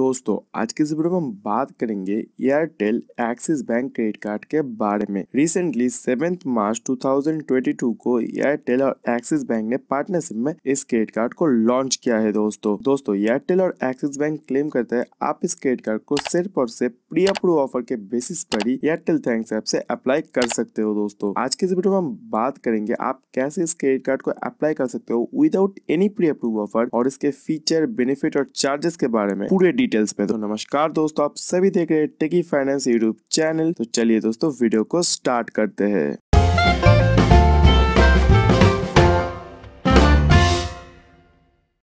दोस्तों आज के इस वीडियो में हम बात करेंगे Airtel Axis bank credit card के बारे में रिसेंटली सेवेंथ मार्च 2022 को एयरटेल और एक्सिस बैंक ने पार्टनरशिप में इस क्रेडिट कार्ड को लॉन्च किया है दोस्तों दोस्तों एयरटेल और एक्सिस बैंक क्लेम करते हैं आप इस क्रेडिट कार्ड को सिर्फ और सिर्फ प्री अप्रूव ऑफर के बेसिस पर ही एयरटेल थैंक्स ऐप से अप्लाई कर सकते हो दोस्तों आज के इस वीडियो में हम बात करेंगे आप कैसे इस क्रेडिट कार्ड को अप्लाई कर सकते हो without any pre approve offer और इसके फीचर बेनिफिट और चार्जेस के बारे में पूरे डिटेल्स पे तो नमस्कार दोस्तों आप सभी देख रहे हैं टेकी फाइनेंस यूट्यूब चैनल तो चलिए दोस्तों वीडियो को स्टार्ट करते हैं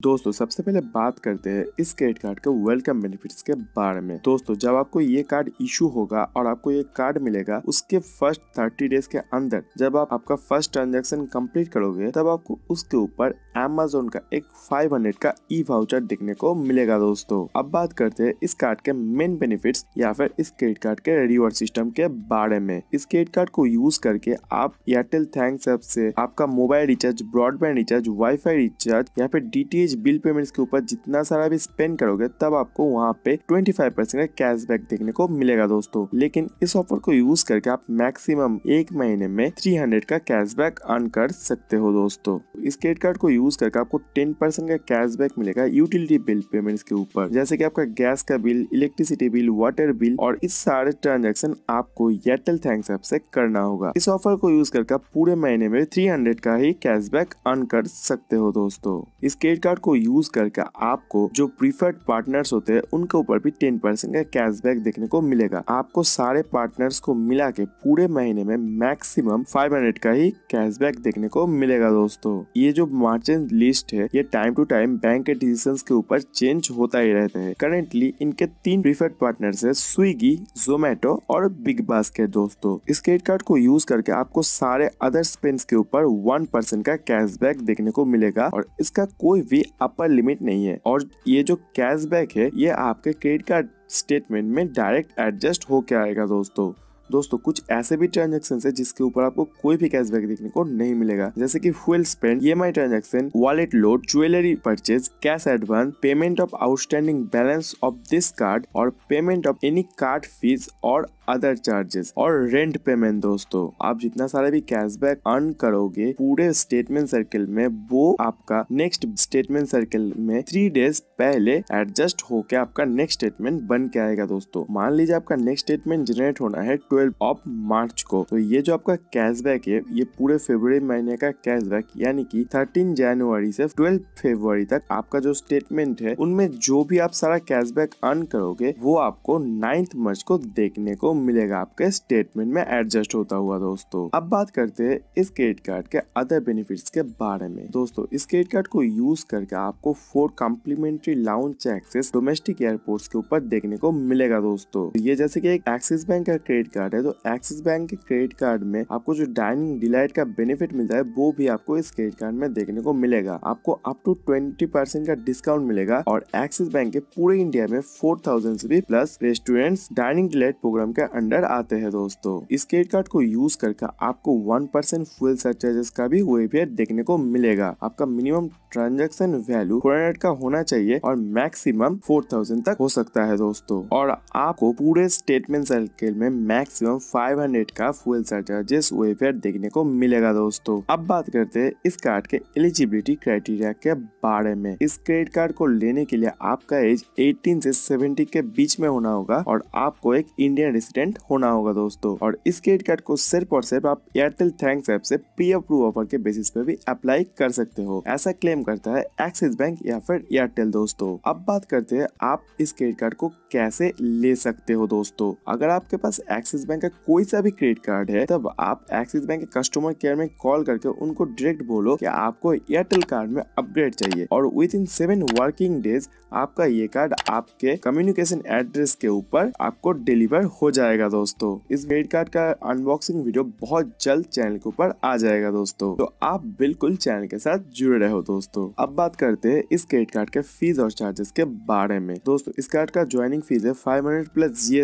दोस्तों सबसे पहले बात करते हैं इस क्रेडिट कार्ड के वेलकम बेनिफिट्स के बारे में दोस्तों जब आपको ये कार्ड इशू होगा और आपको ये कार्ड मिलेगा उसके फर्स्ट थर्टी डेज के अंदर जब आप आपका फर्स्ट ट्रांजेक्शन कंप्लीट करोगे तब आपको उसके ऊपर एमेजोन का एक 500 का ई वाउचर देखने को मिलेगा दोस्तों अब बात करते हैं इस कार्ड के मेन बेनिफिट या फिर इस क्रेडिट कार्ड के रिवॉर्ड सिस्टम के बारे में इस क्रेडिट कार्ड को यूज करके आप एयरटेल थैंक्स ऐप से आपका mobile recharge broadband recharge wifi recharge या फिर डी बिल पेमेंट्स के ऊपर जितना सारा भी स्पेंड करोगे तब आपको वहाँ पे 25 परसेंट का कैशबैक देखने को मिलेगा दोस्तों लेकिन इस ऑफर को यूज करके आप मैक्सिमम एक महीने में 300 का कैशबैक अर्न कर सकते हो दोस्तों इस क्रेडिट कार्ड को यूज करके आपको 10 परसेंट का कैशबैक मिलेगा यूटिलिटी बिल पेमेंट्स के ऊपर जैसे की आपका गैस का bill electricity bill water bill और इस सारे ट्रांजेक्शन आपको एयरटेल थैंक्स एप से करना होगा इस ऑफर को यूज करके पूरे महीने में थ्री का ही कैशबैक अर्न कर सकते हो दोस्तों इस क्रेडिट कार्ड को यूज करके आपको जो प्रीफर्ड पार्टनर्स होते हैं उनके ऊपर भी टेन परसेंट का कैशबैक देखने को मिलेगा आपको सारे पार्टनर्स को मिला के पूरे महीने में मैक्सिमम फाइव हंड्रेड का ही कैशबैक देखने को मिलेगा दोस्तों ये जो मार्चेंट लिस्ट है ये टाइम टू टाइम बैंक के डिसीजन के ऊपर चेंज होता ही रहता है करेंटली इनके तीन प्रीफर्ड पार्टनर्स है स्विगी जोमेटो और बिग बास्केट दोस्तों इस क्रेडिट कार्ड को यूज करके आपको सारे अदर स्पेंस के ऊपर वन परसेंट का कैशबैक देखने को मिलेगा और इसका कोई भी अपर लिमिट नहीं है और ये जो कैशबैक है ये आपके क्रेडिट कार्ड स्टेटमेंट में डायरेक्ट एडजस्ट होके आएगा दोस्तों दोस्तों कुछ ऐसे भी ट्रांजेक्शन है जिसके ऊपर आपको कोई भी कैशबैक देखने को नहीं मिलेगा जैसे कि fuel spend e transaction wallet load jewellery purchase cash advance payment of outstanding balance of this card और payment of any card fees और अदर चार्जेस और रेंट पेमेंट दोस्तों आप जितना सारा भी कैशबैक अर्न करोगे पूरे स्टेटमेंट सर्किल में वो आपका नेक्स्ट स्टेटमेंट सर्किल में थ्री डेज पहले एडजस्ट होकर आपका नेक्स्ट स्टेटमेंट बन के आएगा दोस्तों मान लीजिए आपका नेक्स्ट स्टेटमेंट जनरेट होना है ट्वेल्व ऑफ मार्च को तो ये जो आपका कैशबैक है ये पूरे फेब्रुवरी महीने का कैशबैक यानी कि थर्टीन जनवरी से ट्वेल्व फेब्रुवरी तक आपका जो स्टेटमेंट है उनमें जो भी आप सारा कैशबैक अर्न करोगे वो आपको नाइन्थ मार्च को देखने को मिलेगा आपके स्टेटमेंट में एडजस्ट होता हुआ दोस्तों अब बात करते हैं इस क्रेडिट कार्ड के अदर बेनिफिट्स के बारे में दोस्तों इस क्रेडिट कार्ड को यूज करके आपको four complimentary lounge access domestic airport के ऊपर देखने को मिलेगा दोस्तों ये जैसे की एक एक्सिस बैंक का क्रेडिट कार्ड है तो एक्सिस बैंक के क्रेडिट कार्ड में आपको जो डाइनिंग डिलाइट का बेनिफिट मिलता है वो भी आपको इस क्रेडिट कार्ड में देखने को मिलेगा आपको अप टू ट्वेंटी परसेंट का डिस्काउंट मिलेगा और एक्सिस बैंक के पूरे इंडिया में फोर थाउजेंड से भी plus restaurants dining delight programme के अंडर आते हैं दोस्तों इस क्रेडिट कार्ड को यूज करके आपको वन परसेंट फ्यूल सरचार्जेस का भी वेबियर देखने को मिलेगा आपका मिनिमम ट्रांजेक्शन वैल्यू फोर का होना चाहिए और मैक्सिमम फोर थाउजेंड तक हो सकता है दोस्तों और आपको पूरे स्टेटमेंट सर्किल में मैक्सिमम फाइव हंड्रेड का फुल सरचार्जेस वेफेयर देखने को मिलेगा दोस्तों अब बात करते हैं इस कार्ड के एलिजिबिलिटी क्राइटेरिया के बारे में इस क्रेडिट कार्ड को लेने के लिए आपका एज 18 से 70 के बीच में होना होगा और आपको एक इंडियन रेसिडेंट होना होगा दोस्तों और इस क्रेडिट कार्ड को सिर्फ और सिर्फ आप एयरटेल थैंक्स ऐप से प्री अप्रूव ऑफर के बेसिस पे भी अप्लाई कर सकते हो ऐसा क्लेम करता है एक्सिस बैंक या फिर एयरटेल दोस्तों अब बात करते हैं आप इस क्रेडिट कार्ड को कैसे ले सकते हो दोस्तों अगर आपके पास एक्सिस बैंक का कोई सा भी क्रेडिट कार्ड है तब आप एक्सिस बैंक के कस्टमर केयर में कॉल करके उनको डायरेक्ट बोलो कि आपको एयरटेल कार्ड में अपग्रेड चाहिए और within seven working days आपका ये कार्ड आपके कम्युनिकेशन एड्रेस के ऊपर आपको डिलीवर हो जाएगा दोस्तों इस क्रेडिट कार्ड का अनबॉक्सिंग वीडियो बहुत जल्द चैनल के ऊपर आ जाएगा दोस्तों तो आप बिल्कुल चैनल के साथ जुड़े रहो दोस्तों तो तो दोस्तों अब बात करते हैं इस क्रेडिट कार्ड के फीस और चार्जेस के बारे में दोस्तों इस कार्ड का ज्वाइनिंग फीस है फाइव प्लस जी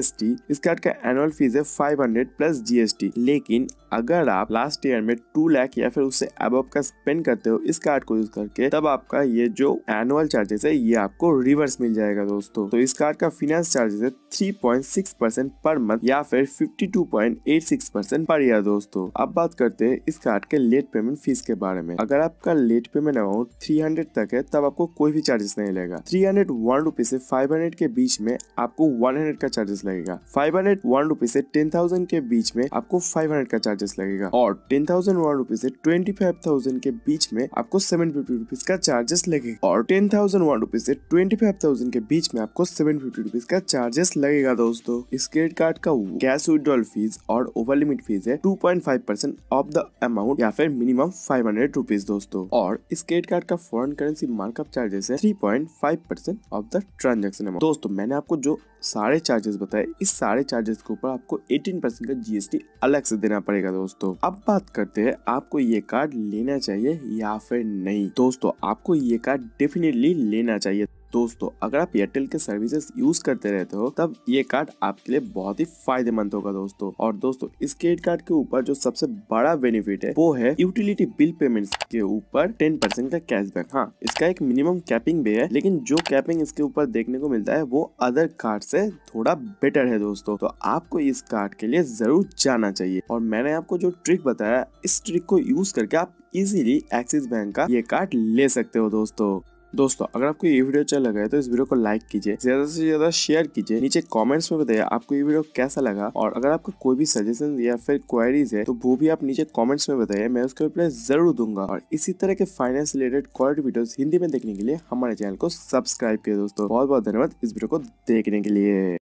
इस कार्ड का एनुअल फीस है फाइव प्लस जी लेकिन अगर आप लास्ट ईयर में टू लैख या फिर उससे अब का स्पेंड करते हो इस कार्ड को यूज करके तब आपका ये जो एनुअल चार्जेस है ये आपको रिवर्स मिल जाएगा दोस्तों तो इस कार्ड का फिनेंस चार्जेस है three point six percent per month या फिर fifty two point eight six percent per year दोस्तों अब बात करते हैं इस कार्ड के लेट पेमेंट फीस के बारे में अगर आपका late payment amount three hundred तक है तब आपको कोई भी चार्जेस नहीं लगेगा थ्री हंड्रेड वन रुपीज से फाइव हंड्रेड के बीच में आपको वन हंड्रेड का चार्जेस लगेगा फाइव हंड्रेड वन रुपीज से टेन थाउजेंड के बीच में आपको फाइव हंड्रेड का चार्जेस लगेगा और टेन थाउजेंड वन रुपीज से ट्वेंटी फाइव थाउजेंड के बीच में आपको सेवन फिफ्टी रुपीज का चार्जेस लगेगा और टेन थाउजेंड वन रुपीज से ट्वेंटी फाइव थाउजेंड के बीच में आपको सेवन फिफ्टी रुपीज का चार्जेस लगेगा दोस्तों इस क्रेडिट कार्ड का कैश विड्रॉल फीस और ओवर लिमिट फीस है two point five percent of the amount या फिर मिनिमम फाइव हंड्रेड रुपीज दोस्तों और इस क्रेडिट कार्ड का फॉरेन करेंसी मार्कअप चार्जेस है 3.5 percent of the transaction amount दोस्तों मैंने आपको जो सारे चार्जेस बताए इस सारे चार्जेस के ऊपर आपको 18 परसेंट का जीएसटी अलग से देना पड़ेगा दोस्तों अब बात करते हैं आपको ये कार्ड लेना चाहिए या फिर नहीं दोस्तों आपको ये कार्ड डेफिनेटली लेना चाहिए दोस्तों अगर आप एयरटेल के सर्विसेज यूज करते रहते हो तब ये कार्ड आपके लिए बहुत ही फायदेमंद होगा दोस्तों और दोस्तों इस क्रेडिट कार्ड के ऊपर जो सबसे बड़ा बेनिफिट है वो है यूटिलिटी बिल पेमेंट्स के ऊपर टेन परसेंट का कैशबैक हाँ इसका एक मिनिमम कैपिंग भी है लेकिन जो कैपिंग इसके ऊपर देखने को मिलता है वो अदर कार्ड से थोड़ा बेटर है दोस्तों तो आपको इस कार्ड के लिए जरूर जाना चाहिए और मैंने आपको जो ट्रिक बताया इस ट्रिक को यूज करके आप इजीली एक्सिस बैंक का ये कार्ड ले सकते हो दोस्तों दोस्तों अगर आपको ये वीडियो अच्छा लगा है तो इस वीडियो को लाइक कीजिए ज्यादा से ज्यादा शेयर कीजिए नीचे कमेंट्स में बताइए आपको ये वीडियो कैसा लगा और अगर आपको कोई भी सजेशन या फिर क्वेरीज है तो वो भी आप नीचे कमेंट्स में बताइए मैं उसका रिप्लाई जरूर दूंगा और इसी तरह के finance related quality video Hindi में देखने के लिए हमारे चैनल को सब्सक्राइब किया दोस्तों बहुत बहुत धन्यवाद इस वीडियो को देखने के लिए